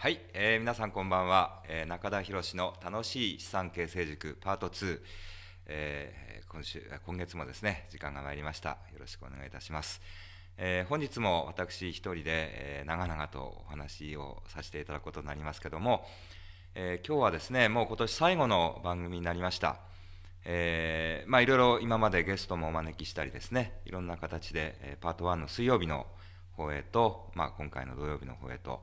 はい、えー、皆さんこんばんは、えー、中田博の楽しい資産形成塾パート2、えー、今週今月もですね時間が参りましたよろしくお願いいたします、えー、本日も私一人で、えー、長々とお話をさせていただくことになりますけども、えー、今日はですねもう今年最後の番組になりましたえー、まあいろいろ今までゲストもお招きしたりですねいろんな形で、えー、パート1の水曜日の放映と、まあ、今回の土曜日の放映と、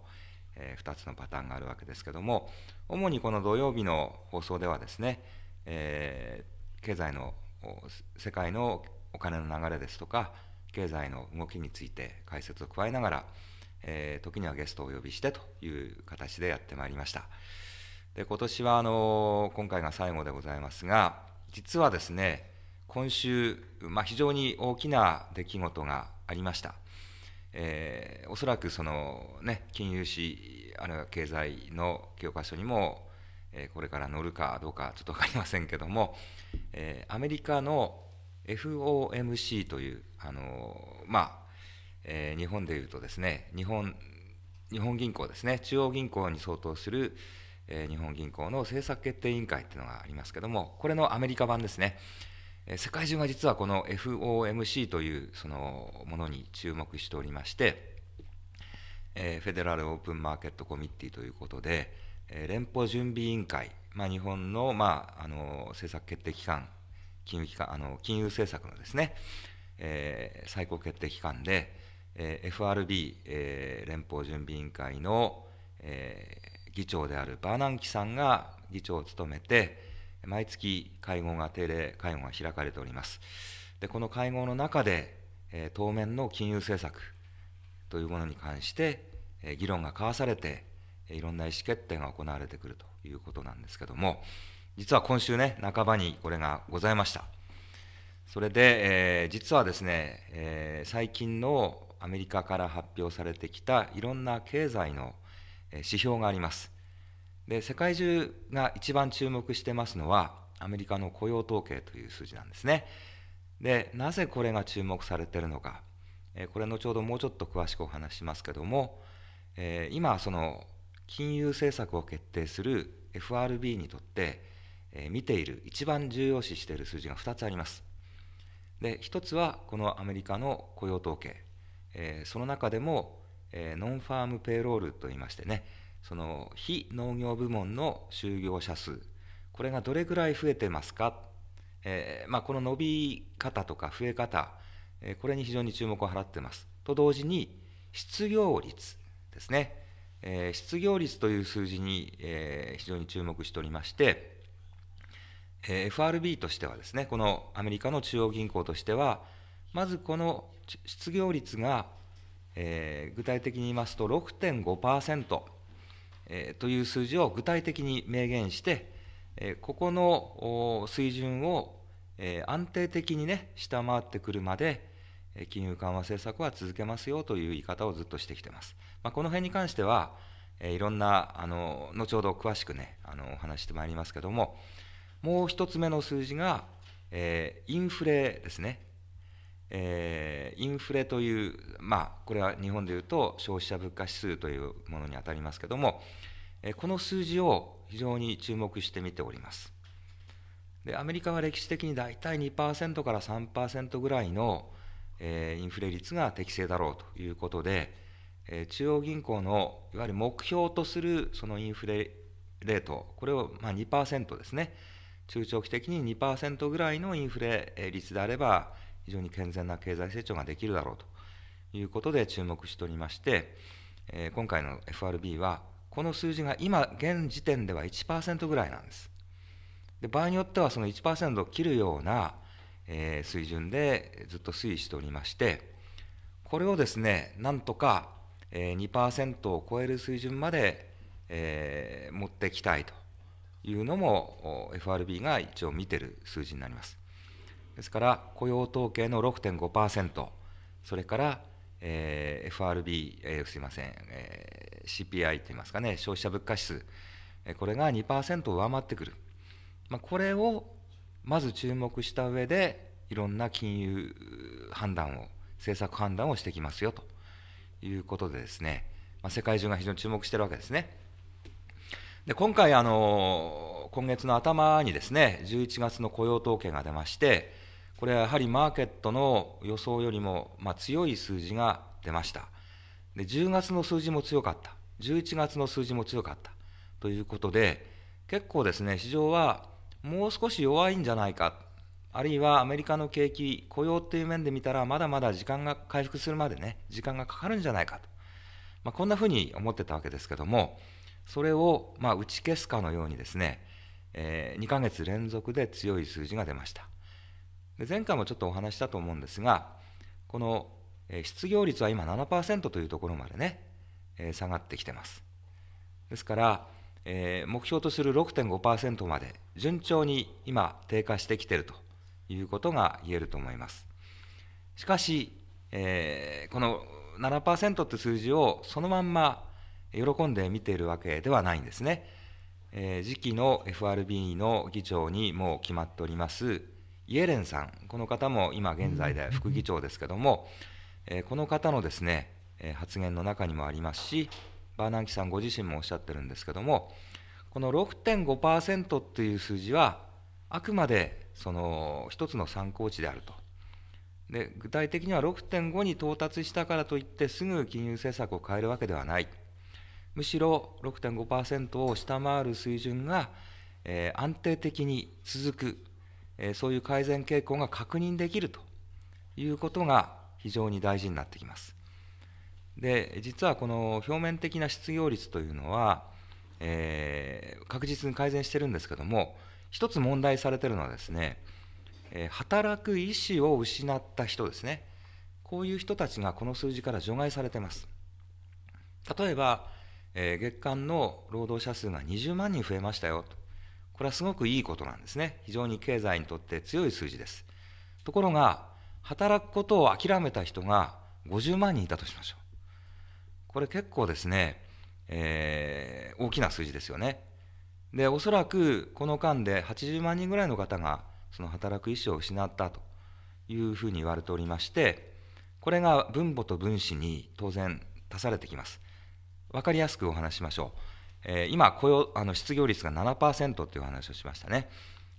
え2つのパターンがあるわけですけども主にこの土曜日の放送ではですね、え経済の世界のお金の流れですとか経済の動きについて解説を加えながら、え時にはゲストをお呼びしてという形でやってまいりましたで今年はあの今回が最後でございますが実はですね今週、まあ、非常に大きな出来事がありました。えー、おそらくその、ね、金融史あるいは経済の教科書にも、えー、これから載るかどうかちょっと分かりませんけども、えー、アメリカの FOMC という、あのまあえー、日本でいうとですね日本日本銀行ですね中央銀行に相当する、えー、日本銀行の政策決定委員会っていうのがありますけどもこれのアメリカ版ですね。世界中が実はこの FOMC というそのものに注目しておりまして、えフェデラル・オープン・マーケット・コミッティということで、え連邦準備委員会、まあ、日本の,、まあ、あの政策決定機関金融機関あの金融政策のですね、えー、最高決定機関で、えー、FRB、えー、連邦準備委員会の、え議長であるバーナンキさんが議長を務めて、毎月会合が定例会合が開かれております。でこの会合の中で、え当面の金融政策というものに関して、え議論が交わされて、いろんな意思決定が行われてくるということなんですけども、実は今週ね、半ばにこれがございました。それで、えー、実はですね、えー、最近のアメリカから発表されてきたいろんな経済の指標があります。で世界中が一番注目してますのはアメリカの雇用統計という数字なんですねでなぜこれが注目されてるのか、えこれ後ほどもうちょっと詳しくお話しますけども、え今その金融政策を決定する FRB にとって、え見ている一番重要視している数字が2つありますで1つはこのアメリカの雇用統計、えその中でも、えノンファームペイロールといいましてねその非農業部門の就業者数、これがどれぐらい増えてますか、えー、まあ、この伸び方とか増え方、えー、これに非常に注目を払ってます。と同時に、失業率ですね、えー、失業率という数字に、え非常に注目しておりまして、え FRB としてはですね、このアメリカの中央銀行としては、まずこの失業率が、え具体的に言いますと6.5%。えー、という数字を具体的に明言して、えー、ここの水準を、えー、安定的にね下回ってくるまで金融緩和政策は続けますよという言い方をずっとしてきてます。まあ、この辺に関しては、えいろんなあの後ほど詳しくねあのお話してまいりますけどももう1つ目の数字が、えインフレですねえー、インフレという、まあ、これは日本でいうと消費者物価指数というものにあたりますけども、えー、この数字を非常に注目して見ておりますでアメリカは歴史的に大体2%から3%ぐらいの、えー、インフレ率が適正だろうということで、えー、中央銀行のいわゆる目標とするそのインフレレートこれをまあ2%ですね中長期的に2%ぐらいのインフレ率であれば非常に健全な経済成長ができるだろうということで注目しておりまして、えー、今回の FRB はこの数字が今現時点では1%ぐらいなんですで場合によってはその1%を切るような、えー、水準でずっと推移しておりましてこれをですねなんとか、えー、2%を超える水準まで、えー、持ってきたいというのも FRB が一応見てる数字になりますですから雇用統計の6.5%それから、えー、FRB、えー、すいません、えー、CPI といいますかね消費者物価指数これが2%を上回ってくる、まあ、これをまず注目した上でいろんな金融判断を政策判断をしてきますよということでですね、まあ、世界中が非常に注目しているわけですね。で今回あの今月の頭にですね11月の雇用統計が出ましてこれはやはりマーケットの予想よりも、まあ、強い数字が出ましたで10月の数字も強かった11月の数字も強かったということで結構ですね市場はもう少し弱いんじゃないかあるいはアメリカの景気雇用という面で見たらまだまだ時間が回復するまでね時間がかかるんじゃないかと、まあ、こんなふうに思ってたわけですけどもそれをま打ち消すかのようにですね、えー、2ヶ月連続で強い数字が出ました。で前回もちょっとお話したと思うんですがこの失業率は今7%というところまでね下がってきてますですから目標とする6.5%まで順調に今低下してきているということが言えると思いますしかしこの7%って数字をそのまんま喜んで見ているわけではないんですね次期の FRB の議長にもう決まっておりますイエレンさん、この方も今現在で副議長ですけども、えー、この方のですね、えー、発言の中にもありますし、バーナンキさんご自身もおっしゃってるんですけども、この6.5%っていう数字は、あくまでその一つの参考値であると。で具体的には6.5に到達したからといってすぐ金融政策を変えるわけではない。むしろ6.5%を下回る水準が、えー、安定的に続くそういう改善傾向が確認できるということが非常に大事になってきます。で実はこの表面的な失業率というのは、えー、確実に改善してるんですけども一つ問題されてるのはですね、え働く意思を失った人ですねこういう人たちがこの数字から除外されてます例えば、えー、月間の労働者数が20万人増えましたよとこれはすごくいいことなんですね。非常に経済にとって強い数字です。ところが、働くことを諦めた人が50万人いたとしましょう。これ結構ですね、えー、大きな数字ですよね。で、おそらくこの間で80万人ぐらいの方がその働く意思を失ったというふうに言われておりまして、これが分母と分子に当然足されてきます。分かりやすくお話しましょう。え今雇用あの失業率が7%っていう話をしましたね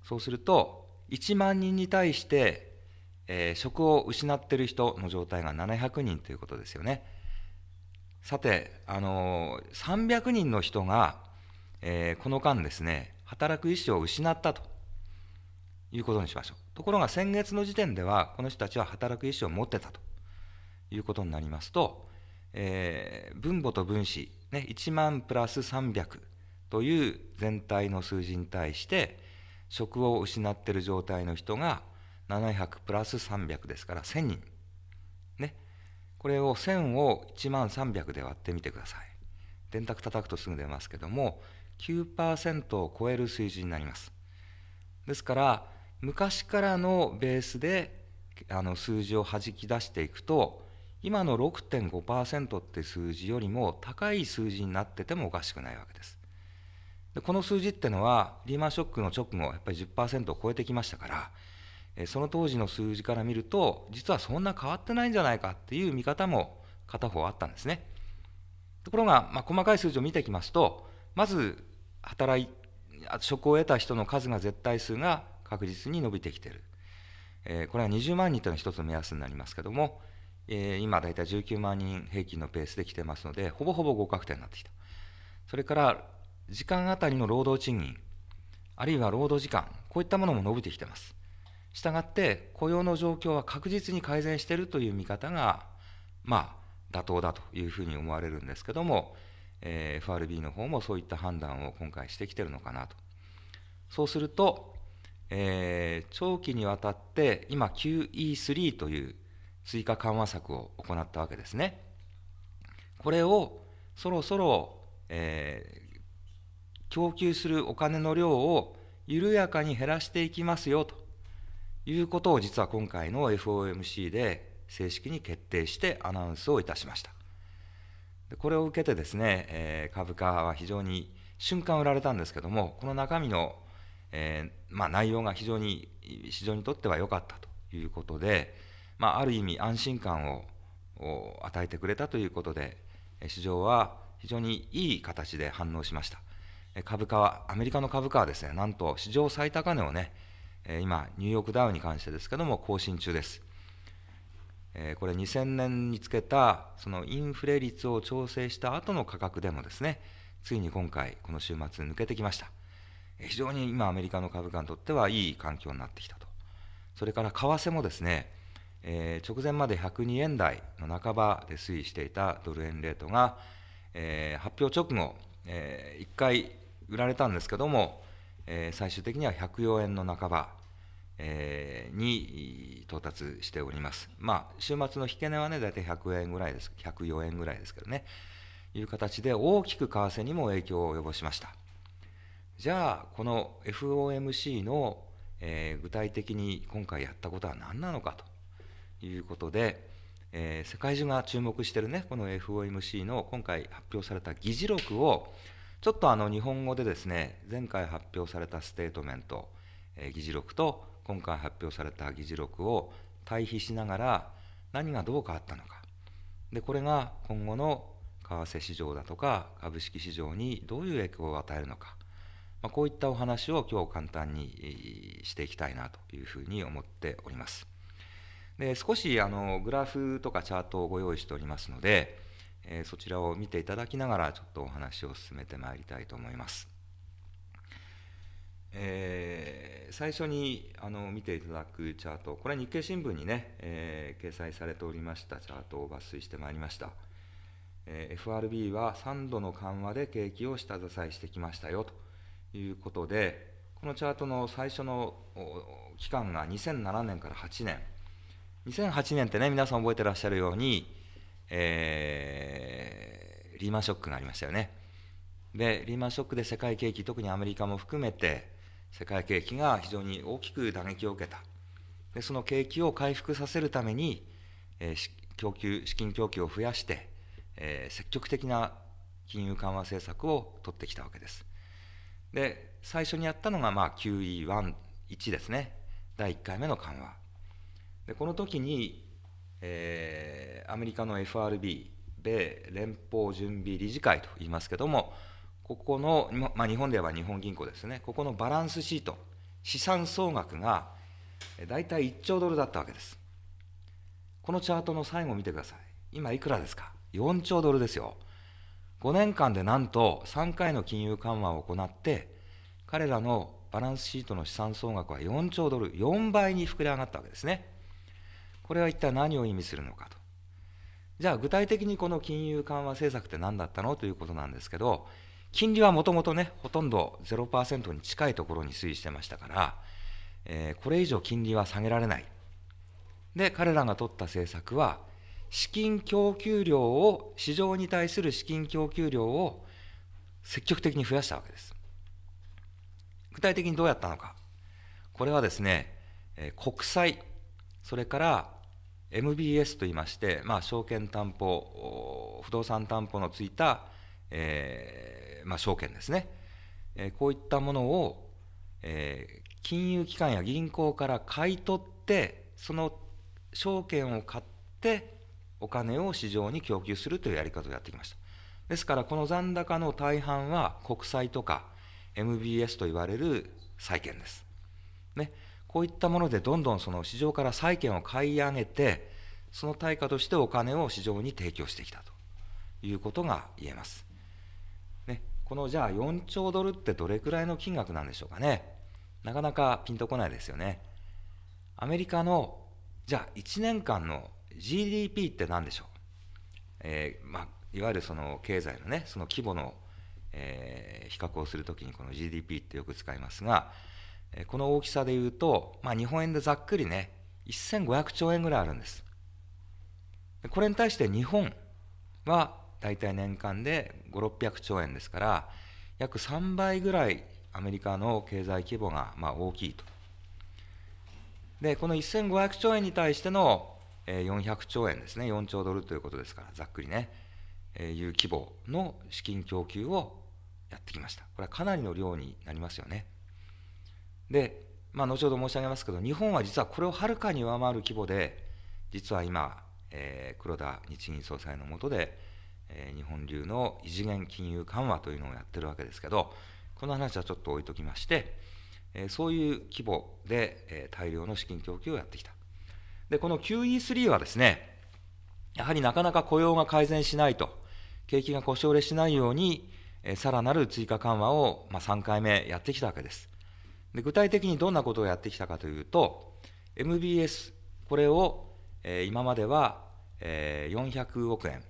そうすると1万人に対して、え職を失ってる人の状態が700人ということですよねさて、あのー、300人の人が、えこの間ですね働く意思を失ったということにしましょうところが先月の時点ではこの人たちは働く意思を持ってたということになりますと、え分母と分子ね、1万プラス300という全体の数字に対して職を失っている状態の人が700プラス300ですから1000人、ね、これを1000を1万300で割ってみてください電卓叩くとすぐ出ますけども9%を超える水準になりますですから昔からのベースであの数字をはじき出していくと今の6.5%って数字よりも高い数字になっててもおかしくないわけです。でこの数字ってのはリーマンショックの直後やっぱり10%を超えてきましたからその当時の数字から見ると実はそんな変わってないんじゃないかっていう見方も片方あったんですね。ところが、まあ、細かい数字を見ていきますとまず働い職を得た人の数が絶対数が確実に伸びてきてる、えー、これは20万人というのが一つの目安になりますけどもえー、今大体19万人平均のペースで来てますのでほぼほぼ合格点になってきたそれから時間あたりの労働賃金あるいは労働時間こういったものも伸びてきてますしたがって雇用の状況は確実に改善しているという見方がまあ妥当だというふうに思われるんですけども、えー、FRB の方もそういった判断を今回してきてるのかなとそうすると、えー、長期にわたって今 QE3 という追加緩和策を行ったわけですね。これをそろそろ、えー、供給するお金の量を緩やかに減らしていきますよということを実は今回の FOMC で正式に決定してアナウンスをいたしました。これを受けてですね、えー、株価は非常に瞬間売られたんですけども、この中身の、えー、まあ、内容が非常に市場にとっては良かったということで、まあ、ある意味安心感を与えてくれたということで、市場は非常にいい形で反応しました。株価は、アメリカの株価はですね、なんと史上最高値をね、今、ニューヨークダウに関してですけども、更新中です。これ、2000年につけたそのインフレ率を調整した後の価格でもですね、ついに今回、この週末、抜けてきました。非常に今、アメリカの株価にとってはいい環境になってきたと。それから為替もですね、えー、直前まで102円台の半ばで推移していたドル円レートが、えー、発表直後、えー、1回売られたんですけども、えー、最終的には104円の半ば、えー、に到達しております。まあ、週末の引け値はね、大体100円ぐらいです、104円ぐらいですけどね、いう形で大きく為替にも影響を及ぼしました。じゃあ、この FOMC の、えー、具体的に今回やったことは何なのかと。いうことで、えー、世界中が注目してるねこの FOMC の今回発表された議事録をちょっとあの日本語でですね前回発表されたステートメント、えー、議事録と今回発表された議事録を対比しながら何がどう変わったのかでこれが今後の為替市場だとか株式市場にどういう影響を与えるのか、まあ、こういったお話を今日簡単にしていきたいなというふうに思っております。で少しあのグラフとかチャートをご用意しておりますので、えそちらを見ていただきながらちょっとお話を進めてまいりたいと思います。えー、最初にあの見ていただくチャート、これ日経新聞にね、えー、掲載されておりましたチャートを抜粋してまいりました。えー、FRB は3度の緩和で景気を下支えしてきましたよということで、このチャートの最初の期間が2007年から8年。2008年ってね皆さん覚えてらっしゃるように、えー、リーマンショックがありましたよねでリーマンショックで世界景気特にアメリカも含めて世界景気が非常に大きく打撃を受けたでその景気を回復させるために、えー、供給資金供給を増やして、えー、積極的な金融緩和政策を取ってきたわけですで最初にやったのが、まあ、QE11 ですね第1回目の緩和でこの時に、えー、アメリカの FRB 米連邦準備理事会と言いますけどもここの、まあ、日本では日本銀行ですねここのバランスシート資産総額が大体1兆ドルだったわけですこのチャートの最後見てください今いくらですか4兆ドルですよ5年間でなんと3回の金融緩和を行って彼らのバランスシートの資産総額は4兆ドル4倍に膨れ上がったわけですねこれは一体何を意味するのかと。じゃあ具体的にこの金融緩和政策って何だったのということなんですけど、金利はもともとね、ほとんど0%に近いところに推移してましたから、えー、これ以上金利は下げられない。で、彼らが取った政策は、資金供給量を、市場に対する資金供給量を積極的に増やしたわけです。具体的にどうやったのか。これはですね、えー、国債、それから MBS といいまして、まあ、証券担保不動産担保のついた、えーまあ、証券ですね、えー、こういったものを、えー、金融機関や銀行から買い取ってその証券を買ってお金を市場に供給するというやり方をやってきましたですからこの残高の大半は国債とか MBS といわれる債券ですね、こういったものでどんどんその市場から債券を買い上げて、その対価としてお金を市場に提供してきたということが言えます。ね、このじゃあ4兆ドルってどれくらいの金額なんでしょうかね。なかなかピンとこないですよね。アメリカのじゃあ1年間の GDP って何でしょう、えー、まあ、いわゆるその経済のねその規模の、えー、比較をするときにこの GDP ってよく使いますがこの大きさでいうと、まあ、日本円でざっくりね1500兆円ぐらいあるんですこれに対して日本は大体年間で5600兆円ですから約3倍ぐらいアメリカの経済規模がまあ大きいとでこの1500兆円に対しての400兆円ですね4兆ドルということですからざっくりねいう規模の資金供給をやってきましたこれはかなりの量になりますよねで、まあ、後ほど申し上げますけど日本は実はこれをはるかに上回る規模で実は今、えー、黒田日銀総裁の下で、えー、日本流の異次元金融緩和というのをやってるわけですけどこの話はちょっと置いときまして、えー、そういう規模で、えー、大量の資金供給をやってきたでこの QE3 はですねやはりなかなか雇用が改善しないと景気が腰折れしないように、えー、さらなる追加緩和を、まあ、3回目やってきたわけです。で具体的にどんなことをやってきたかというと MBS これを、えー、今までは、えー、400億円、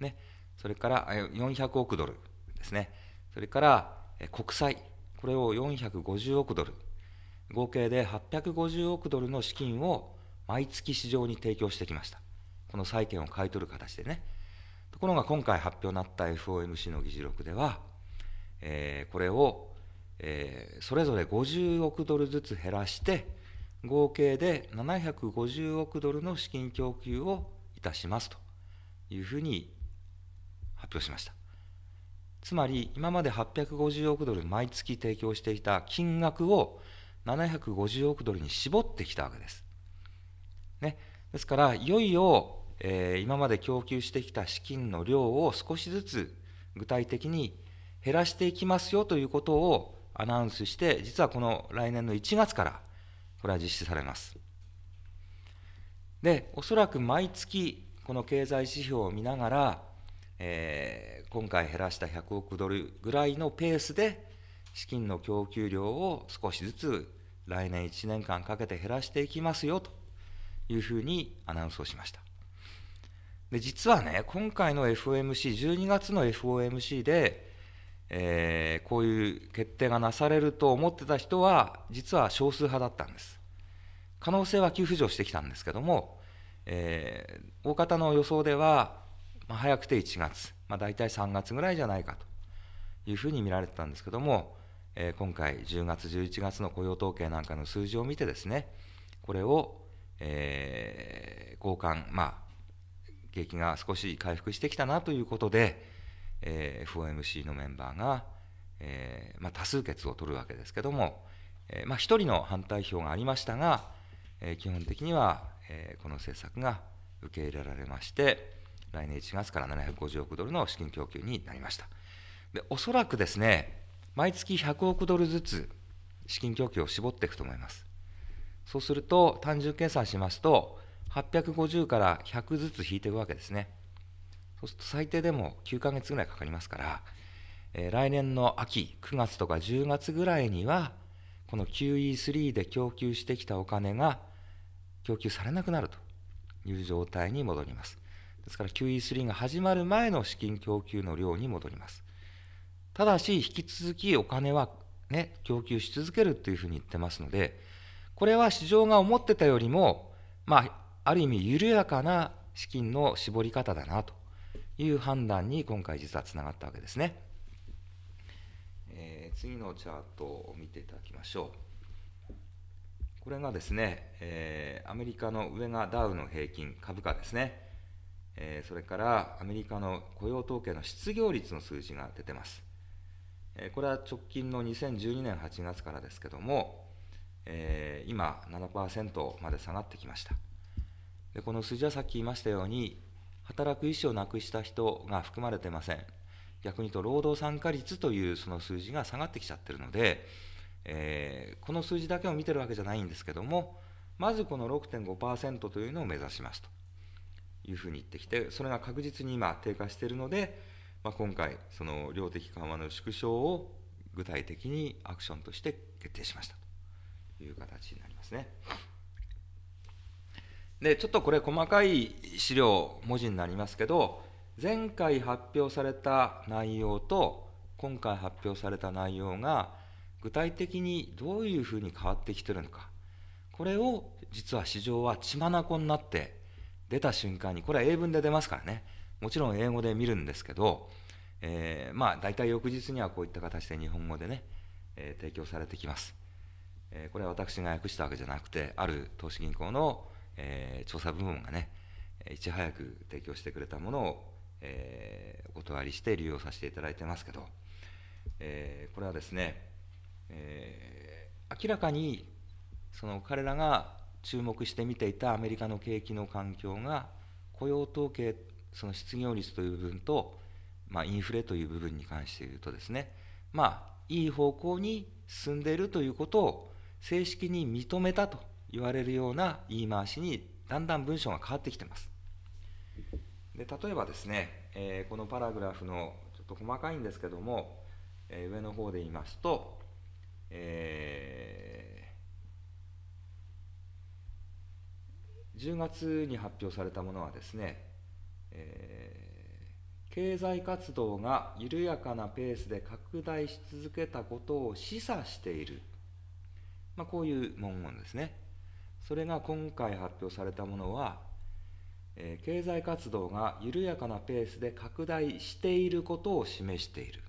ね、それから400億ドルですねそれから、えー、国債これを450億ドル合計で850億ドルの資金を毎月市場に提供してきましたこの債券を買い取る形でねところが今回発表になった FOMC の議事録では、えー、これをえー、それぞれ50億ドルずつ減らして合計で750億ドルの資金供給をいたしますというふうに発表しましたつまり今まで850億ドル毎月提供していた金額を750億ドルに絞ってきたわけです、ね、ですからいよいよ、えー、今まで供給してきた資金の量を少しずつ具体的に減らしていきますよということをアナウンスして、実はこの来年の1月から、これは実施されます。で、おそらく毎月、この経済指標を見ながら、えー、今回減らした100億ドルぐらいのペースで、資金の供給量を少しずつ来年1年間かけて減らしていきますよというふうにアナウンスをしました。で実はね、今回の FOMC、12月の FOMC で、えー、こういう決定がなされると思ってた人は実は少数派だったんです可能性は急浮上してきたんですけども、えー、大方の予想では、まあ、早くて1月、まあ、大体3月ぐらいじゃないかというふうに見られてたんですけども、えー、今回10月11月の雇用統計なんかの数字を見てですねこれを、えー、交換まあ景気が少し回復してきたなということで、えー、FOMC のメンバーが、えーまあ、多数決を取るわけですけども、えーまあ、1人の反対票がありましたが、えー、基本的には、えー、この政策が受け入れられまして来年1月から750億ドルの資金供給になりましたでおそらくですね毎月100億ドルずつ資金供給を絞っていくと思いますそうすると単純計算しますと850から100ずつ引いていくわけですね。そうすると最低でも9ヶ月ぐらいかかりますから、えー、来年の秋9月とか10月ぐらいにはこの QE3 で供給してきたお金が供給されなくなるという状態に戻ります。ですから QE3 が始まる前の資金供給の量に戻ります。ただし、引き続きお金は、ね、供給し続けるというふうに言ってますので、これは市場が思ってたよりも、まあ、ある意味緩やかな資金の絞り方だなという判断に今回実はつながったわけですね。えー、次のチャートを見ていただきましょう。これがですね、えー、アメリカの上がダウの平均株価ですね、えー、それからアメリカの雇用統計の失業率の数字が出てます。えこれは直近の2012年8月からですけども、えー、今7%まで下がってきました。でこの数字はさっき言いましたように働く意思をなくした人が含まれてません。逆に言うと、労働参加率というその数字が下がってきちゃってるので、えー、この数字だけを見てるわけじゃないんですけども、まずこの6.5%というのを目指しますというふうに言ってきて、それが確実に今、低下しているので、まあ、今回、その量的緩和の縮小を具体的にアクションとして決定しましたという形になりますね。でちょっとこれ細かい資料文字になりますけど前回発表された内容と今回発表された内容が具体的にどういうふうに変わってきてるのかこれを実は市場は血眼になって出た瞬間にこれは英文で出ますからねもちろん英語で見るんですけど、えー、まあ大体翌日にはこういった形で日本語でね、えー、提供されてきます、えー、これは私が訳したわけじゃなくてある投資銀行のえー、調査部門がねいち早く提供してくれたものを、えー、お断りして利用させていただいてますけど、えー、これはですね、え明らかにその彼らが注目して見ていたアメリカの景気の環境が雇用統計その失業率という部分と、まあ、インフレという部分に関して言うとですねまあいい方向に進んでいるということを正式に認めたと言われるような言い回しにだんだん文章が変わってきてます。で例えばですね、えー、このパラグラフのちょっと細かいんですけども、えー、上の方で言いますと、えー、10月に発表されたものはですね、えー、経済活動が緩やかなペースで拡大し続けたことを示唆している、まあ、こういう文言ですね。それが今回発表されたものは、えー、経済活動が緩やかなペースで拡大していることを示している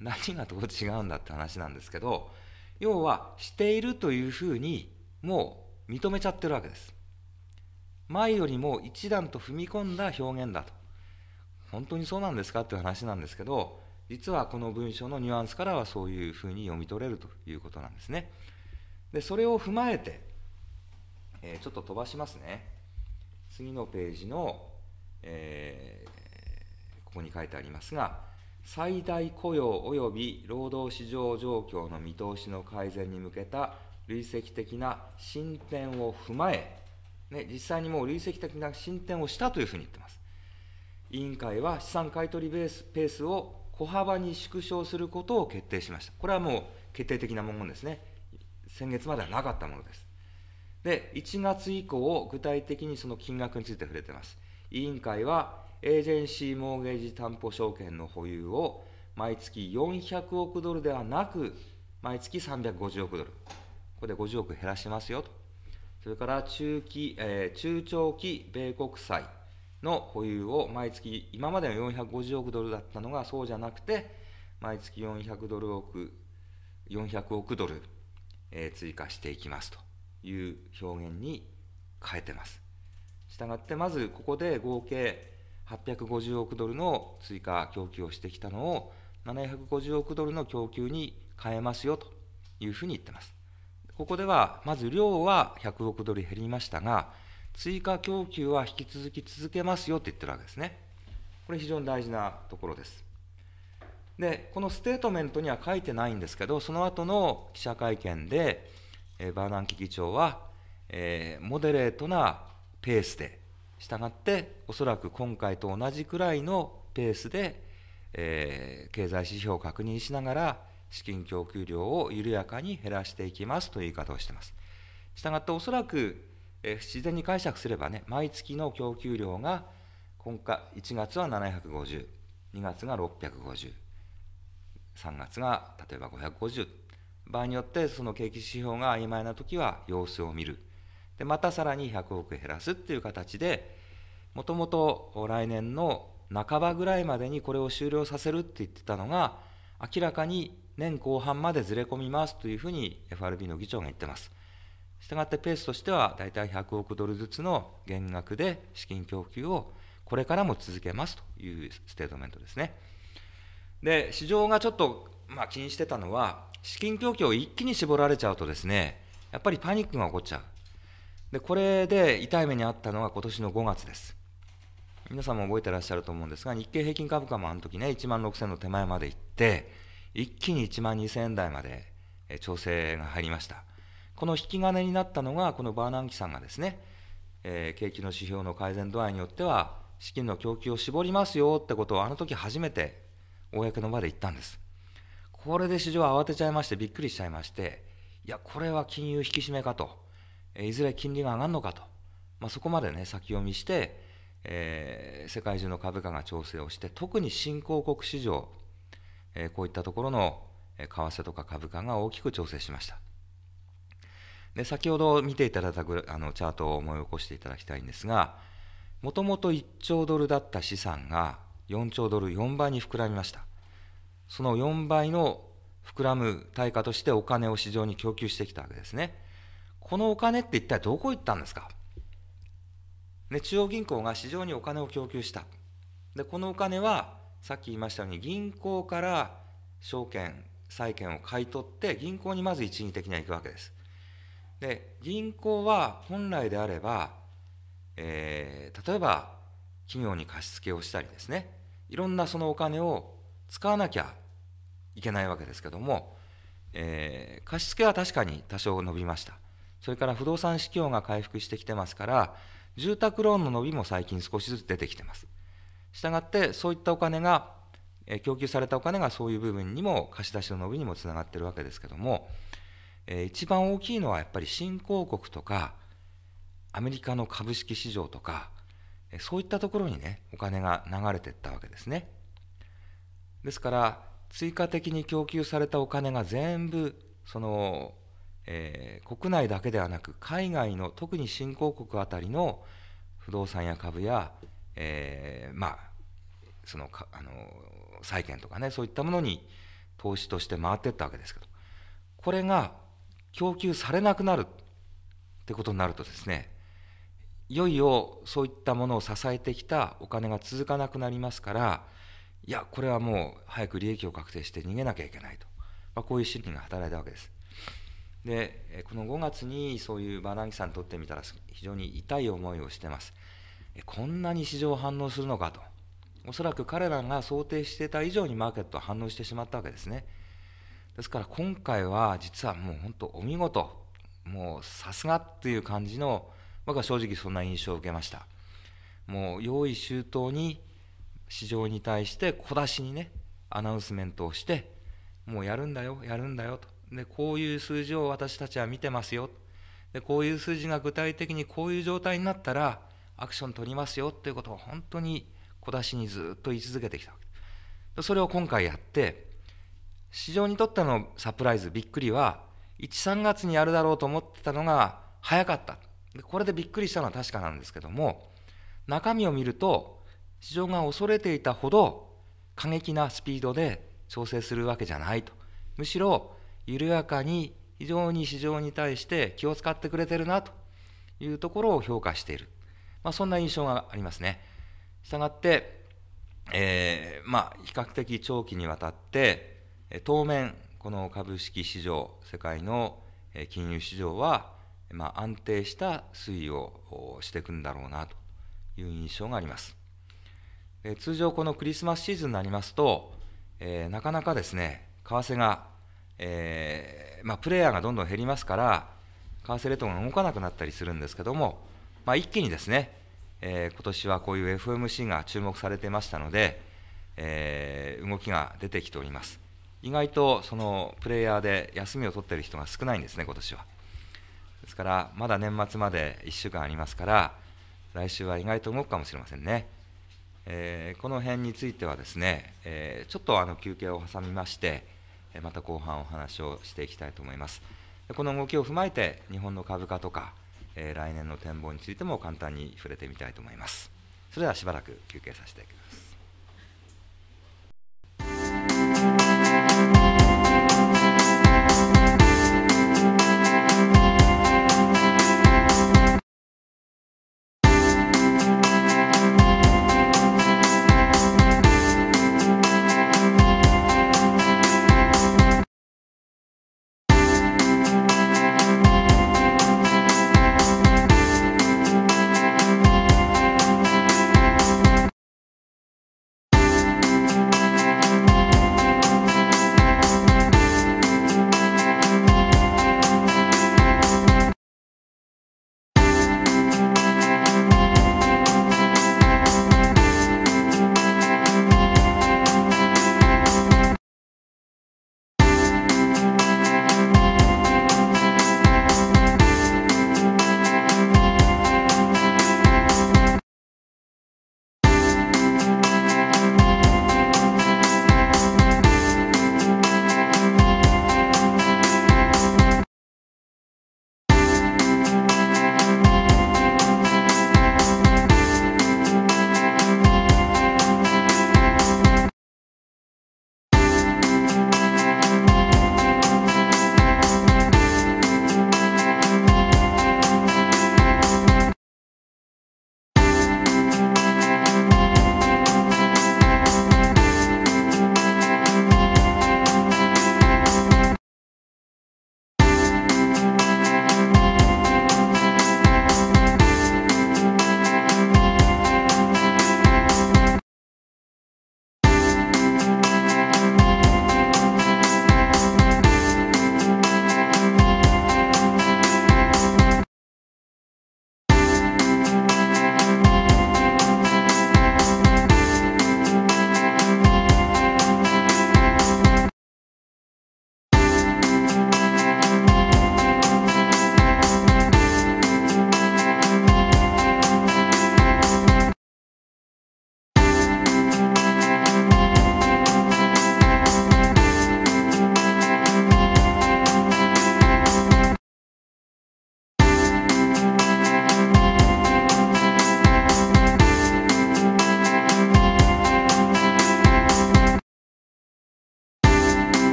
何がどう違うんだって話なんですけど要はしているというふうにもう認めちゃってるわけです前よりも一段と踏み込んだ表現だと本当にそうなんですかって話なんですけど実はこの文章のニュアンスからはそういうふうに読み取れるということなんですねでそれを踏まえてえー、ちょっと飛ばしますね。次のページの、えー、ここに書いてありますが、最大雇用及び労働市場状況の見通しの改善に向けた累積的な進展を踏まえ、ね、実際にもう累積的な進展をしたというふうに言ってます。委員会は資産買取ベースペースを小幅に縮小することを決定しました。これはもう決定的な文言ですね。先月まではなかったものです。で、1月以降、具体的にその金額について触れてます。委員会は、エージェンシーモーゲージ担保証券の保有を毎月400億ドルではなく、毎月350億ドル、ここで50億減らしますよと、それから中期、えー、中長期米国債の保有を毎月、今までの450億ドルだったのがそうじゃなくて、毎月400ドル億、400億ドル、えー、追加していきますと。いう表現に変えてますしたがってまずここで合計850億ドルの追加供給をしてきたのを750億ドルの供給に変えますよというふうに言ってますここではまず量は100億ドル減りましたが追加供給は引き続き続けますよと言ってるわけですねこれ非常に大事なところですでこのステートメントには書いてないんですけどその後の記者会見でバーナンキ議長は、えー、モデレートなペースで、したがって、おそらく今回と同じくらいのペースで、えー、経済指標を確認しながら、資金供給量を緩やかに減らしていきますという言い方をしています。したがって、おそらく、えー、自然に解釈すればね、毎月の供給量が、今回、1月は750、2月が650、3月が例えば550。場合によってその景気指標が曖昧な時は様子を見るでまたさらに100億減らすっていう形でもともと来年の半ばぐらいまでにこれを終了させるって言ってたのが明らかに年後半までずれ込みますというふうに FRB の議長が言ってますしたがってペースとしては大体100億ドルずつの減額で資金供給をこれからも続けますというステートメントですねで市場がちょっと、まあ、気にしてたのは資金供給を一気に絞られちゃうとですね、やっぱりパニックが起こっちゃう。で、これで痛い目にあったのが今年の5月です。皆さんも覚えてらっしゃると思うんですが、日経平均株価もあの時ね、1万6000の手前まで行って、一気に1万2000円台まで調整が入りました。この引き金になったのが、このバーナンキさんがですね、えー、景気の指標の改善度合いによっては、資金の供給を絞りますよってことをあの時初めて公の場で言ったんです。これで市場は慌てちゃいまして、びっくりしちゃいまして、いや、これは金融引き締めかと、いずれ金利が上がるのかと、まあ、そこまでね、先読みして、えー、世界中の株価が調整をして、特に新興国市場、えー、こういったところの、え為替とか株価が大きく調整しました。で先ほど見ていただいたあのチャートを思い起こしていただきたいんですが、もともと1兆ドルだった資産が4兆ドル4倍に膨らみました。その4倍の膨らむ対価としてお金を市場に供給してきたわけですね。このお金って一体どこ行ったんですか、ね、中央銀行が市場にお金を供給した。で、このお金は、さっき言いましたように、銀行から証券、債券を買い取って、銀行にまず一時的には行くわけです。で、銀行は本来であれば、えー、例えば企業に貸し付けをしたりですね、いろんなそのお金を使わなきゃいけないわけですけども、えー、貸付は確かに多少伸びましたそれから不動産市況が回復してきてますから住宅ローンの伸びも最近少しずつ出てきてますしたがってそういったお金が、えー、供給されたお金がそういう部分にも貸し出しの伸びにもつながってるわけですけども、えー、一番大きいのはやっぱり新興国とかアメリカの株式市場とかそういったところにねお金が流れていったわけですねですから追加的に供給されたお金が全部その、えー、国内だけではなく海外の特に新興国あたりの不動産や株や、えー、まあそのかあの債券とかねそういったものに投資として回っていったわけですけどこれが供給されなくなるってことになるとですねいよいよそういったものを支えてきたお金が続かなくなりますからいやこれはもう早く利益を確定して逃げなきゃいけないと、まあ、こういう心理が働いたわけですでこの5月にそういうバランさんにとってみたら非常に痛い思いをしてますこんなに市場反応するのかとおそらく彼らが想定してた以上にマーケットは反応してしまったわけですねですから今回は実はもう本当お見事もうさすがっていう感じの僕は正直そんな印象を受けましたもう用意周到に市場に対して小出しにねアナウンスメントをしてもうやるんだよやるんだよとでこういう数字を私たちは見てますよでこういう数字が具体的にこういう状態になったらアクション取りますよということを本当に小出しにずっと言い続けてきたわけでそれを今回やって市場にとってのサプライズびっくりは13月にやるだろうと思ってたのが早かったこれでびっくりしたのは確かなんですけども中身を見ると市場が恐れていたほど過激なスピードで調整するわけじゃないとむしろ緩やかに非常に市場に対して気を使ってくれてるなというところを評価している、まあ、そんな印象がありますね。したがって、えー、まあ、比較的長期にわたって当面この株式市場世界の金融市場は、まあ、安定した推移をしていくんだろうなという印象があります。え通常このクリスマスシーズンになりますと、えー、なかなかですね為替が、えー、まあ、プレイヤーがどんどん減りますから為替レートが動かなくなったりするんですけども、まあ、一気にですね、えー、今年はこういう FMC が注目されてましたので、えー、動きが出てきております意外とそのプレイヤーで休みを取ってる人が少ないんですね今年はですからまだ年末まで1週間ありますから来週は意外と動くかもしれませんね。えー、この辺についてはですね、えー、ちょっとあの休憩を挟みまして、えまた後半お話をしていきたいと思います。この動きを踏まえて、日本の株価とか、えー、来年の展望についても簡単に触れてみたいと思います。それではしばらく休憩させてください。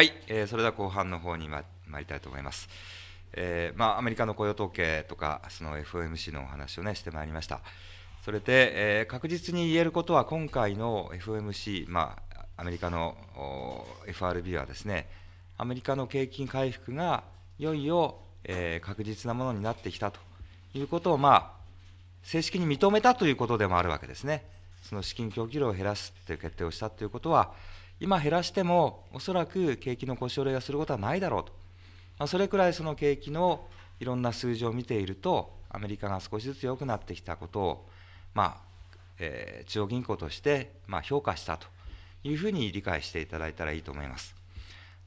はい、えー、それでは後半の方にま参りたいと思います。えー、まあ、アメリカの雇用統計とか、その FOMC のお話をね、してまいりました。それで、えー、確実に言えることは、今回の FOMC、まあ、アメリカの FRB はですね、アメリカの景気回復がいよいよ、えー、確実なものになってきたということを、まあ、正式に認めたということでもあるわけですね。その資金供給量を減らすという決定をしたということは、今減らしてもおそらく景気の腰折れがすることはないだろうと、まあ、それくらいその景気のいろんな数字を見ているとアメリカが少しずつ良くなってきたことを、まあえー、中央銀行として、まあ、評価したというふうに理解していただいたらいいと思います。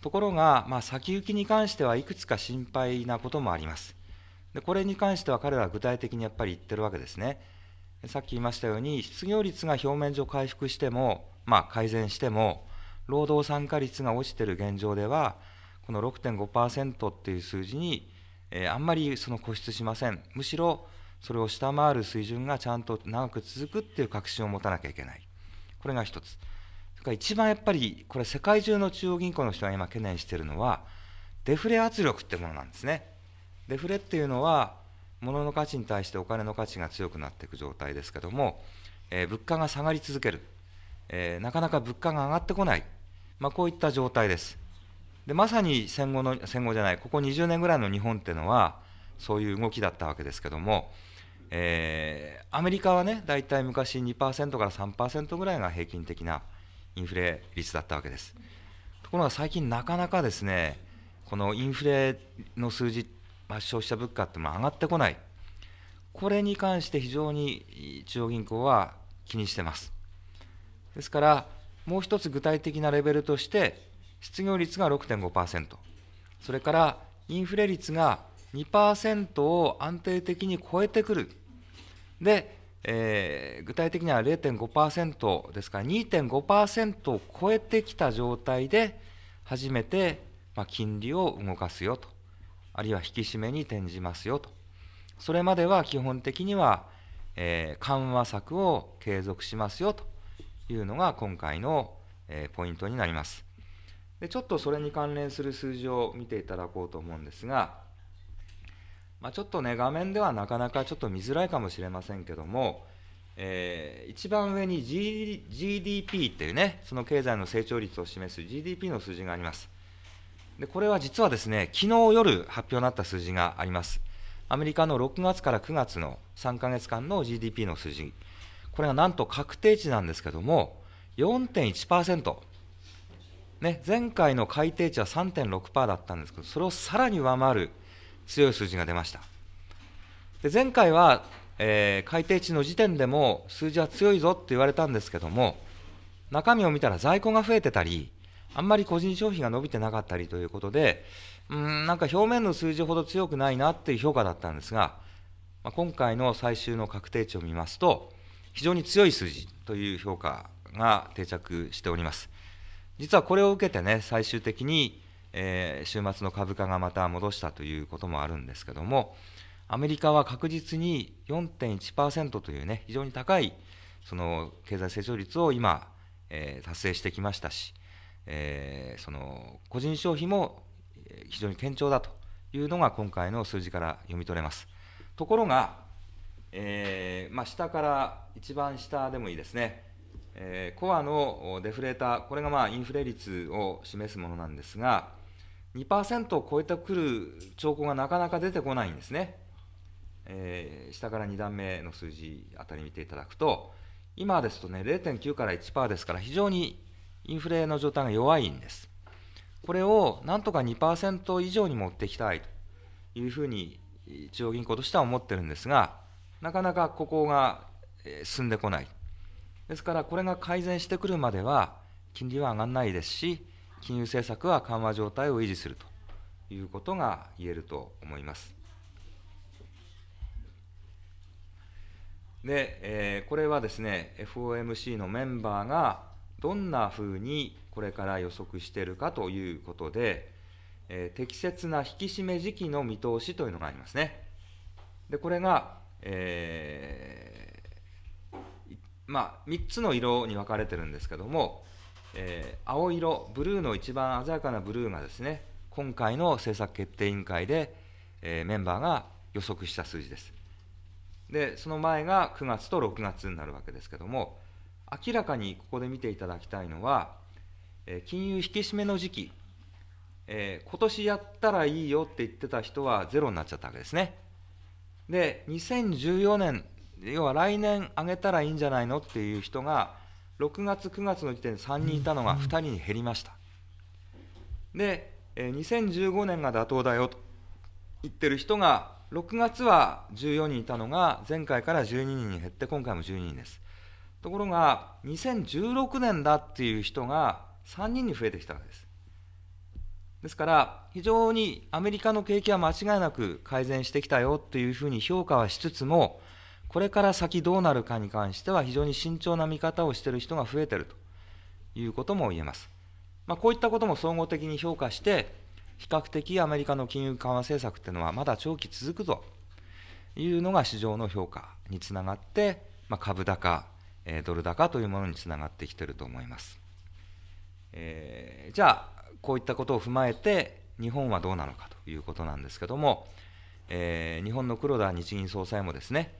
ところが、まあ、先行きに関してはいくつか心配なこともあります。でこれに関しては彼らは具体的にやっぱり言ってるわけですね。さっき言いましたように失業率が表面上回復しても、まあ、改善しても労働参加率が落ちている現状ではこの6.5%っていう数字に、えー、あんまりその固執しませんむしろそれを下回る水準がちゃんと長く続くっていう確信を持たなきゃいけないこれが一つそれから一番やっぱりこれ世界中の中央銀行の人が今懸念しているのはデフレ圧力ってものなんですねデフレっていうのは物の価値に対してお金の価値が強くなっていく状態ですけども、えー、物価が下がり続ける、えー、なかなか物価が上がってこないまあ、こういった状態です。でまさに戦後の戦後じゃないここ20年ぐらいの日本っていうのはそういう動きだったわけですけども、えー、アメリカはね大体昔2%から3%ぐらいが平均的なインフレ率だったわけですところが最近なかなかですねこのインフレの数字、まあ、消費者物価っても上がってこないこれに関して非常に中央銀行は気にしてますですからもう一つ具体的なレベルとして失業率が6.5%それからインフレ率が2%を安定的に超えてくるで、えー、具体的には0.5%ですから2.5%を超えてきた状態で初めて、まあ、金利を動かすよとあるいは引き締めに転じますよとそれまでは基本的には、えー、緩和策を継続しますよというのが今回の、えポイントになります。でちょっとそれに関連する数字を見ていただこうと思うんですが、まあ、ちょっとね画面ではなかなかちょっと見づらいかもしれませんけども、えー、一番上に、G、GDP っていうねその経済の成長率を示す GDP の数字がありますでこれは実はですね昨日夜発表になった数字がありますアメリカの6月から9月の3ヶ月間の GDP の数字これがなんと確定値なんですけども、4.1%、ね、前回の改定値は3.6%だったんですけど、それをさらに上回る強い数字が出ました。で前回は、えー、改定値の時点でも数字は強いぞって言われたんですけども、中身を見たら在庫が増えてたり、あんまり個人消費が伸びてなかったりということで、うん、なんか表面の数字ほど強くないなっていう評価だったんですが、まあ、今回の最終の確定値を見ますと、非常に強い数字という評価が定着しております。実はこれを受けてね、最終的に、えー、週末の株価がまた戻したということもあるんですけども、アメリカは確実に4.1%というね、非常に高いその経済成長率を今、えー、達成してきましたし、えー、その個人消費も非常に堅調だというのが今回の数字から読み取れます。ところが、えー、まあ、下から一番下でもいいですね、えー、コアのデフレーター、これがまあインフレ率を示すものなんですが、2%を超えてくる兆候がなかなか出てこないんですね、えー、下から2段目の数字あたり見ていただくと、今ですとね、0.9から1%ですから、非常にインフレの状態が弱いんです。これをなんとか2%以上に持っていきたいというふうに中央銀行としては思ってるんですが、なかなかここが進んでこない。ですから、これが改善してくるまでは、金利は上がらないですし、金融政策は緩和状態を維持するということが言えると思います。で、えー、これはですね、FOMC のメンバーがどんなふうにこれから予測しているかということで、えー、適切な引き締め時期の見通しというのがありますね。でこれがえー、まあ、3つの色に分かれてるんですけども、えー、青色ブルーの一番鮮やかなブルーがですね今回の政策決定委員会で、えー、メンバーが予測した数字ですでその前が9月と6月になるわけですけども明らかにここで見ていただきたいのは、えー、金融引き締めの時期、えー、今年やったらいいよって言ってた人はゼロになっちゃったわけですねで2014年要は来年上げたらいいんじゃないのっていう人が6月9月の時点で3人いたのが2人に減りました、で2015年が妥当だよと言ってる人が6月は14人いたのが前回から12人に減って今回も12人ですところが2016年だっていう人が3人に増えてきたわけですですから非常にアメリカの景気は間違いなく改善してきたよというふうに評価はしつつもこれから先どうなるかに関しては非常に慎重な見方をしている人が増えているということも言えます、まあ、こういったことも総合的に評価して比較的アメリカの金融緩和政策というのはまだ長期続くぞというのが市場の評価につながって、まあ、株高ドル高というものにつながってきていると思います、えー、じゃあこういったことを踏まえて日本はどうなのかということなんですけども、えー、日本の黒田日銀総裁もですね、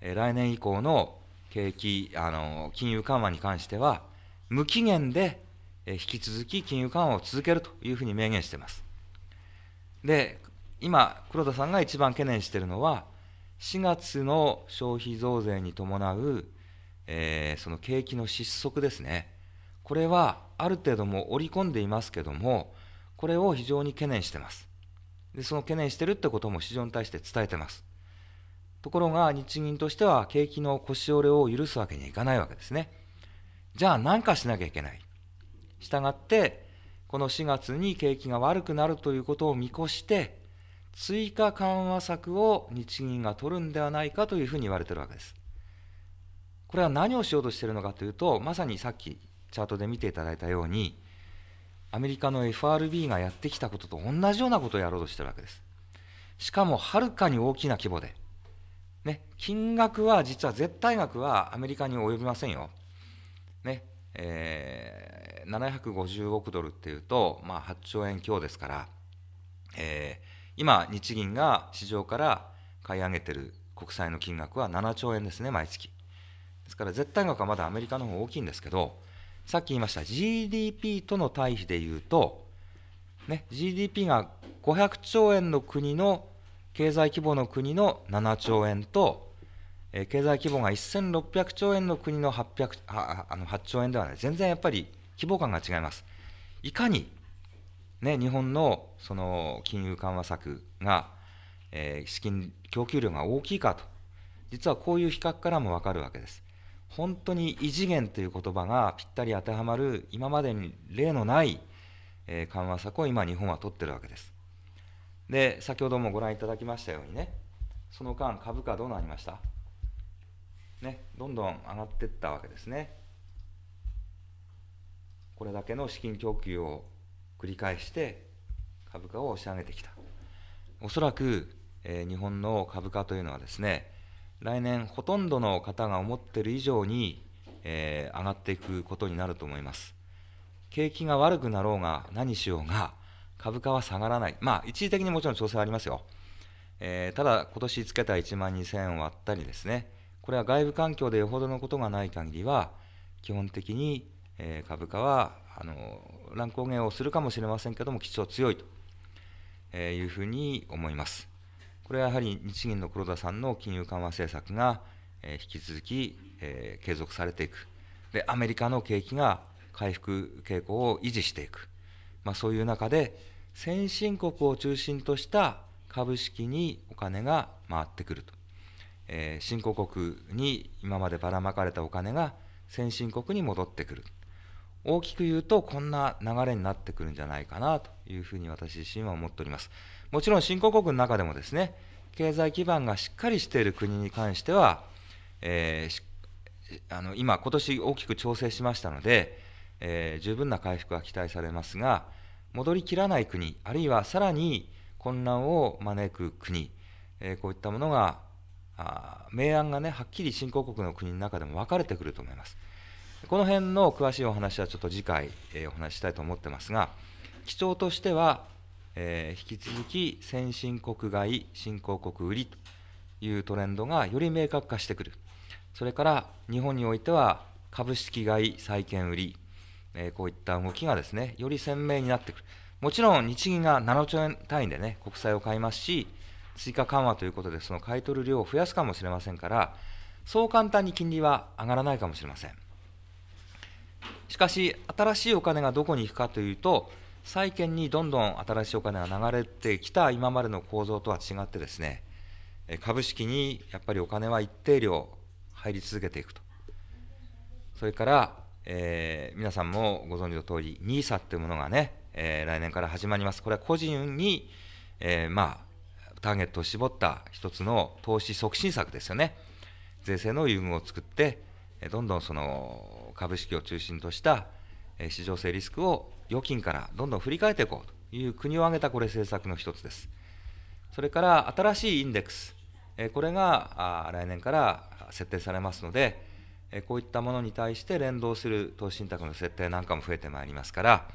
え来年以降の景気あの金融緩和に関しては無期限で引き続き金融緩和を続けるというふうに明言しています。で今黒田さんが一番懸念しているのは4月の消費増税に伴う、えー、その景気の失速ですね。これはある程度も織り込んでいますけどもこれを非常に懸念してますでその懸念してるってことも市場に対して伝えてますところが日銀としては景気の腰折れを許すわけにはいかないわけですねじゃあ何かしなきゃいけないしたがってこの4月に景気が悪くなるということを見越して追加緩和策を日銀が取るんではないかというふうに言われてるわけですこれは何をしようとしているのかというとまさにさっきチャートで見ていただいたようにアメリカの FRB がやってきたことと同じようなことをやろうとしてるわけですしかもはるかに大きな規模で、ね、金額は実は絶対額はアメリカに及びませんよ、ねえー、750億ドルっていうと、まあ、8兆円強ですから、えー、今日銀が市場から買い上げてる国債の金額は7兆円ですね毎月ですから絶対額はまだアメリカの方が大きいんですけどさっき言いました GDP との対比でいうと、ね、GDP が500兆円の国の経済規模の国の7兆円と、えー、経済規模が1600兆円の国の800ああの8兆円ではない全然やっぱり規模感が違いますいかに、ね、日本のその金融緩和策が、えー、資金供給量が大きいかと実はこういう比較からも分かるわけです本当に異次元という言葉がぴったり当てはまる今までに例のない緩和策を今日本は取ってるわけです。で先ほどもご覧いただきましたようにねその間株価どうなりましたねどんどん上がっていったわけですね。これだけの資金供給を繰り返して株価を押し上げてきた。おそらく、えー、日本の株価というのはですね来年ほとんどの方が思っている以上に、えー、上がっていくことになると思います景気が悪くなろうが何しようが株価は下がらないまあ一時的にもちろん調整ありますよ、えー、ただ今年つけた1万2000円を割ったりですねこれは外部環境でよほどのことがない限りは基本的に、え株価はあの乱高下をするかもしれませんけども基調強いと、えいうふうに思いますこれはやはり日銀の黒田さんの金融緩和政策が、え引き続き、え継続されていくで、アメリカの景気が回復傾向を維持していく、まあ、そういう中で、先進国を中心とした株式にお金が回ってくると、え新興国に今までばらまかれたお金が先進国に戻ってくる。大きく言うとこんな流れになってくるんじゃないかなというふうに私自身は思っております。もちろん新興国の中でもですね経済基盤がしっかりしている国に関しては、えー、あの今、今年大きく調整しましたので、えー、十分な回復が期待されますが、戻りきらない国、あるいはさらに混乱を招く国、えー、こういったものが、あ明暗がね、はっきり新興国の国の中でも分かれてくると思います。この辺の詳しいお話はちょっと次回、えー、お話ししたいと思ってますが、基調としては、えー、引き続き先進国外新興国売りというトレンドがより明確化してくる、それから日本においては株式買い、債券売り、えー、こういった動きがですねより鮮明になってくる、もちろん日銀が7兆円単位でね国債を買いますし、追加緩和ということで、その買い取る量を増やすかもしれませんから、そう簡単に金利は上がらないかもしれません。しかし、新しいお金がどこに行くかというと、債券にどんどん新しいお金が流れてきた今までの構造とは違ってですね、株式にやっぱりお金は一定量入り続けていくと。それから、えー、皆さんもご存知の通り、NISA っていうものがね、えー、来年から始まります。これは個人に、えー、まあ、ターゲットを絞った一つの投資促進策ですよね。税制の優遇を作って、どんどんその株式を中心とした市場性リスクを預金からどんどん振り替えていこうという国を挙げたこれ政策の一つです。それから新しいインデックス、これが来年から設定されますので、こういったものに対して連動する投資信託の設定なんかも増えてまいりますから、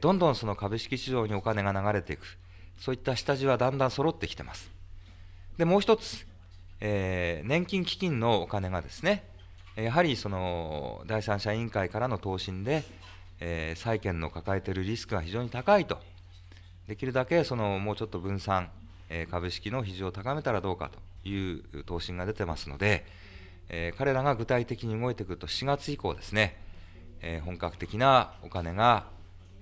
どんどんその株式市場にお金が流れていく、そういった下地はだんだん揃ってきてます。で、もう一つ、えー、年金基金のお金がですね、やはりその第三者委員会からの答申で、えー、債券の抱えているリスクが非常に高いと、できるだけそのもうちょっと分散、えー、株式の比重を高めたらどうかという答申が出てますので、えー、彼らが具体的に動いてくると、4月以降ですね、えー、本格的なお金が、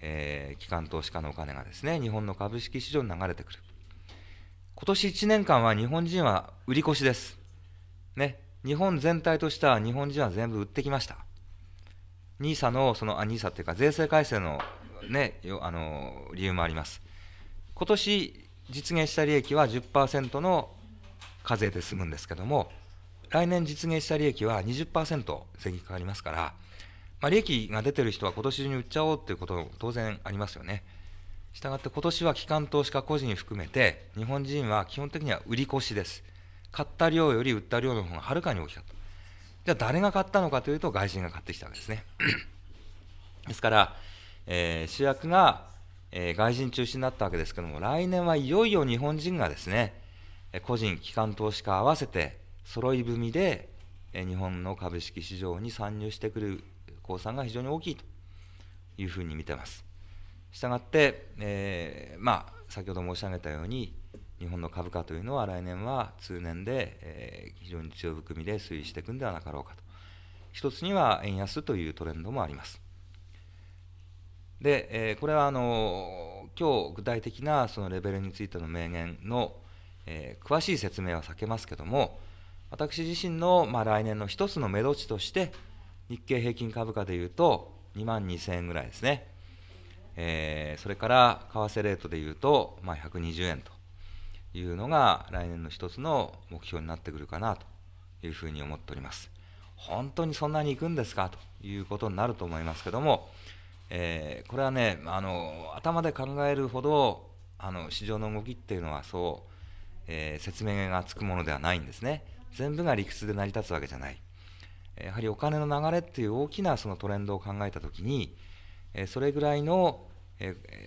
えー、機関投資家のお金がですね、日本の株式市場に流れてくる。今年1年間は日本人は売り越しです。ね、日本全体としては日本人は全部売ってきました。NISA のそのあニーサっていうか税制改正のねあの理由もあります。今年実現した利益は10%の課税で済むんですけども来年実現した利益は20%税金かかりますから、まあ、利益が出てる人は今年中に売っちゃおうということも当然ありますよね。したがって今年は機関投資家個人含めて日本人は基本的には売り越しです。買った量より売った量の方がはるかに大きかった。じゃあ誰が買ったのかというと外人が買ってきたわけですね。ですから、えー、主役が、えー、外人中心になったわけですけども来年はいよいよ日本人がですね個人機関投資家合わせて揃い踏みで、えー、日本の株式市場に参入してくる公算が非常に大きいというふうに見てます。したがって、えーまあ、先ほど申し上げたように日本の株価というのは来年は通年で、え非常に強含みで推移していくんではなかろうかと。一つには円安というトレンドもあります。で、えこれはあの今日具体的なそのレベルについての明言の、え詳しい説明は避けますけども、私自身の、ま来年の一つの目処値として、日経平均株価でいうと2万2000円ぐらいですね。えー、それから為替レートでいうと、まあ、120円というのが来年の一つの目標になってくるかなというふうに思っております。本当にそんなに行くんですかということになると思いますけども、えー、これはねあの頭で考えるほどあの市場の動きっていうのはそう、えー、説明がつくものではないんですね全部が理屈で成り立つわけじゃないやはりお金の流れっていう大きなそのトレンドを考えた時に、えー、それぐらいの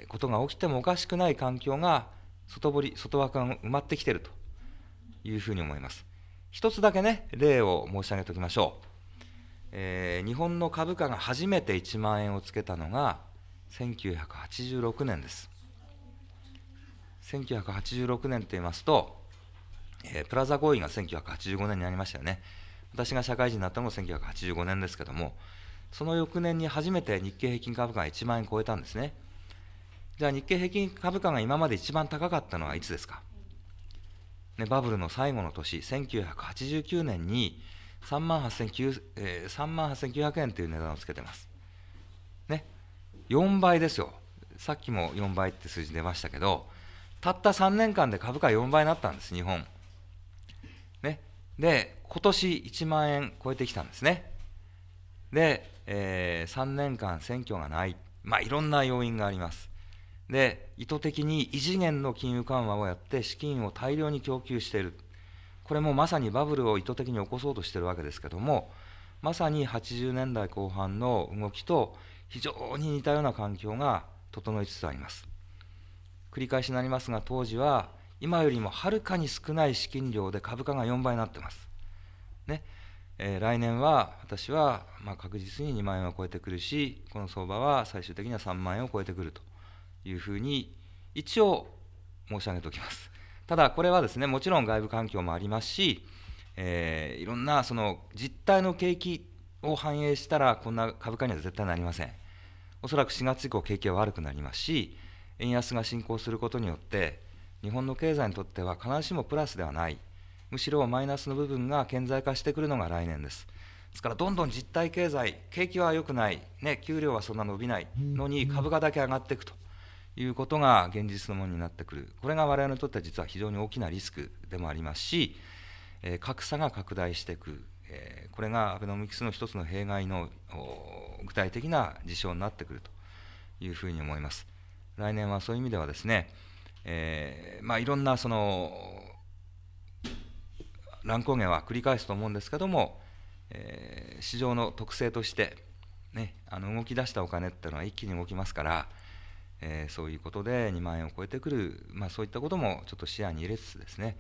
ことが起きてもおかしくない環境が外堀、外枠が埋まってきてるというふうに思います。一つだけね、例を申し上げておきましょう。えー、日本の株価が初めて1万円をつけたのが1986年です。1986年と言いますと、えー、プラザ合意が1985年にありましたよね。私が社会人になったのも1985年ですけども、その翌年に初めて日経平均株価が1万円超えたんですね。じゃあ日経平均株価が今まで一番高かったのはいつですか、ね、バブルの最後の年、1989年に3万8900、え万円という値段をつけてます。ね、4倍ですよ。さっきも4倍って数字出ましたけど、たった3年間で株価4倍になったんです、日本。ね、で、今年1万円超えてきたんですね。で、えー、3年間選挙がない、まあ、いろんな要因があります。で意図的に異次元の金融緩和をやって資金を大量に供給している、これもまさにバブルを意図的に起こそうとしているわけですけども、まさに80年代後半の動きと非常に似たような環境が整いつつあります。繰り返しになりますが、当時は今よりもはるかに少ない資金量で株価が4倍になってます。ねえー、来年は私はま確実に2万円は超えてくるし、この相場は最終的には3万円を超えてくると。いうふうに一応申し上げておきます。ただこれはですねもちろん外部環境もありますし、えー、いろんなその実態の景気を反映したらこんな株価には絶対なりません。おそらく4月以降景気は悪くなりますし円安が進行することによって日本の経済にとっては必ずしもプラスではないむしろマイナスの部分が顕在化してくるのが来年です。ですからどんどん実体経済景気は良くない、ね、給料はそんな伸びないのに株価だけ上がっていくと。いうことが現実のものになってくる、これが我々にとっては実は非常に大きなリスクでもありますし、え格差が拡大していく、えこれがアベノミクスの一つの弊害の具体的な事象になってくるというふうに思います。来年はそういう意味ではですね、えー、まあ、いろんなその乱高下は繰り返すと思うんですけども、えー、市場の特性として、ね、あの動き出したお金っていうのは一気に動きますから、えー、そういうことで2万円を超えてくる、まあ、そういったこともちょっと視野に入れつつですね、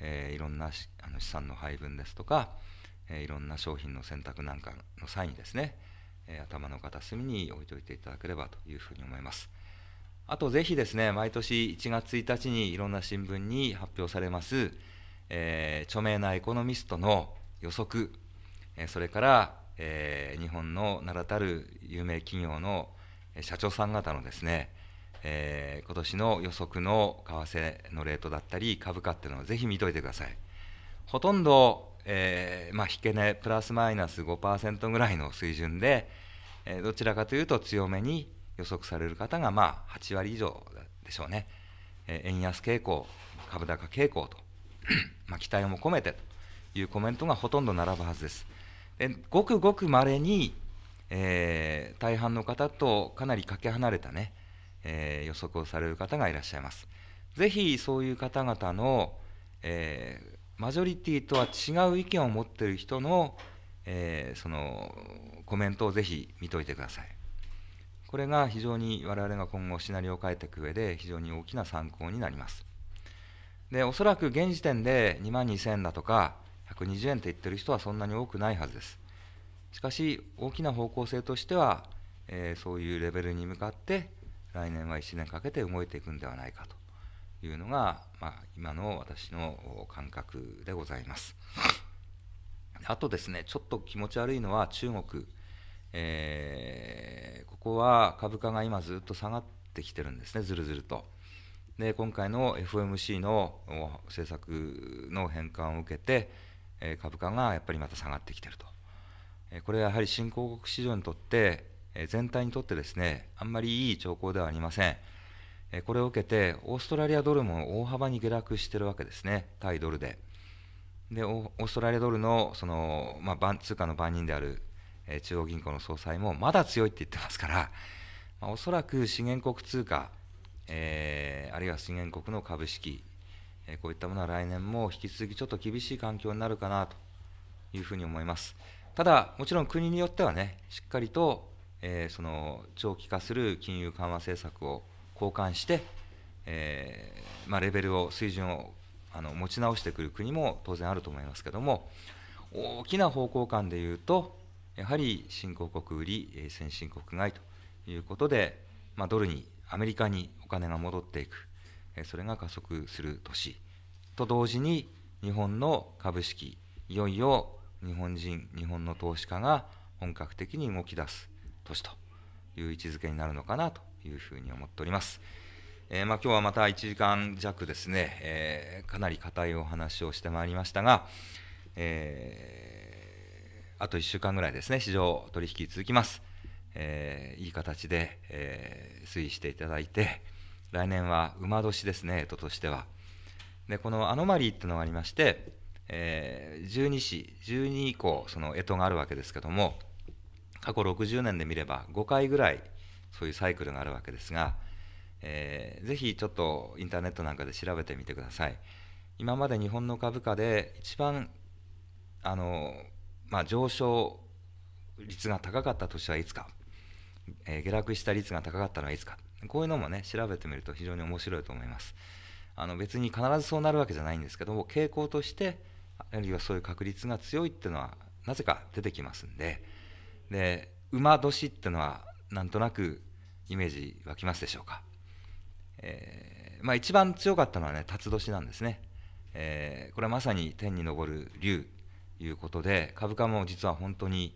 えー、いろんなあの資産の配分ですとか、えー、いろんな商品の選択なんかの際にですね、え頭の片隅に置いておいていただければというふうに思います。あとぜひですね、毎年1月1日にいろんな新聞に発表されます、え著名なエコノミストの予測、えそれから、え日本の名だたる有名企業の社長さん方のですね、えー、今年の予測の為替のレートだったり株価っていうのをぜひ見といてくださいほとんど、えー、まあ、引け値、プラスマイナス5%ぐらいの水準で、えどちらかというと強めに予測される方がまあ8割以上でしょうね、え円安傾向株高傾向とま期待も込めてというコメントがほとんど並ぶはずですでごくごく稀にえー、大半の方とかなりかけ離れたね、えー、予測をされる方がいらっしゃいます。ぜひそういう方々の、えー、マジョリティとは違う意見を持ってる人の、えそのコメントをぜひ見といてください。これが非常に我々が今後シナリオを変えていく上で非常に大きな参考になります。で、おそらく現時点で2万2000円だとか120円って言ってる人はそんなに多くないはずです。しかし大きな方向性としては、えー、そういうレベルに向かって来年は1年かけて動いていくんではないかというのが、まあ、今の私の感覚でございます。あとですねちょっと気持ち悪いのは中国、えー、ここは株価が今ずっと下がってきてるんですねずるずると。で今回の FOMC の政策の変換を受けて、え株価がやっぱりまた下がってきてると。これはやはり新興国市場にとって、全体にとってですね、あんまりいい兆候ではありません。これを受けて、オーストラリアドルも大幅に下落してるわけですね、対ドルで。で、オーストラリアドルのその、まあ、通貨の番人である中央銀行の総裁もまだ強いって言ってますから、まあ、おそらく資源国通貨、えー、あるいは資源国の株式、えこういったものは来年も引き続きちょっと厳しい環境になるかなというふうに思います。ただ、もちろん国によってはね、しっかりと、えー、その長期化する金融緩和政策を交換して、えー、まあ、レベルを、水準をあの持ち直してくる国も当然あると思いますけども、大きな方向感でいうと、やはり新興国売り、先進国外ということで、まあ、ドルに、アメリカにお金が戻っていく、それが加速する年と同時に、日本の株式、いよいよ日本人日本の投資家が本格的に動き出す年という位置づけになるのかなというふうに思っております。えー、まあ、今日はまた1時間弱ですね、えー、かなり硬いお話をしてまいりましたが、えー、あと1週間ぐらいですね市場取引続きます、えいい形で、え推移していただいて来年は馬年ですね都としてはでこのアノマリーっていうのがありましてえー、12市12以降その干支があるわけですけども過去60年で見れば5回ぐらいそういうサイクルがあるわけですが、えー、ぜひちょっとインターネットなんかで調べてみてください今まで日本の株価で一番あの、まあ、上昇率が高かった年はいつか、えー、下落した率が高かったのはいつかこういうのもね調べてみると非常に面白いと思いますあの別に必ずそうなるわけじゃないんですけども傾向としてあるいはそういう確率が強いっていうのはなぜか出てきますんでで馬年っていうのはなんとなくイメージ湧きますでしょうか、えー、まあ、一番強かったのはね辰年なんですね、えー、これはまさに天に昇る竜ということで株価も実は本当に、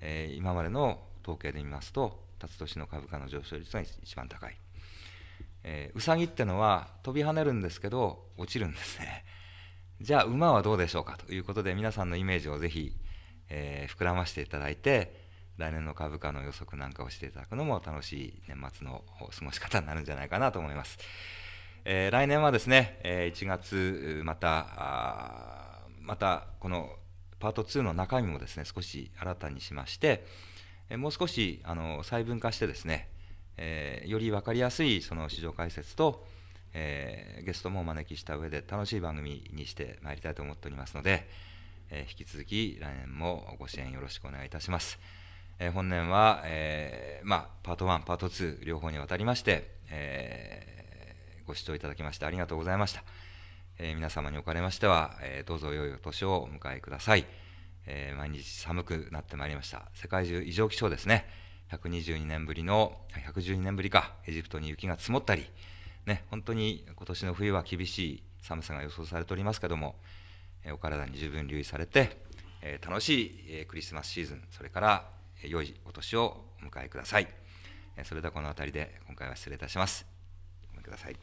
えー、今までの統計で見ますと辰年の株価の上昇率が一番高い、えー、うさぎってのは飛び跳ねるんですけど落ちるんですねじゃあ馬はどうでしょうかということで皆さんのイメージをぜひ、えー、膨らましていただいて来年の株価の予測なんかをしていただくのも楽しい年末の過ごし方になるんじゃないかなと思います。えー、来年はですね、え1月またまたこのパート2の中身もですね少し新たにしまして、えもう少しあの細分化してですね、えより分かりやすいその市場解説とえー、ゲストもお招きした上で楽しい番組にしてまいりたいと思っておりますので、えー、引き続き来年もご支援よろしくお願いいたします。えー、本年は、えー、まあ、パート1、パート2両方にわたりまして、えー、ご視聴いただきましてありがとうございました。えー、皆様におかれましては、えー、どうぞ良いお年をお迎えください、えー、毎日寒くなってまいりました世界中異常気象ですね122年ぶりの112年ぶりかエジプトに雪が積もったり、ね、本当に今年の冬は厳しい寒さが予想されておりますけども、えお体に十分留意されて、え楽しい、えクリスマスシーズンそれから、え良いお年をお迎えください、えそれではこの辺りで今回は失礼いたしますごめんください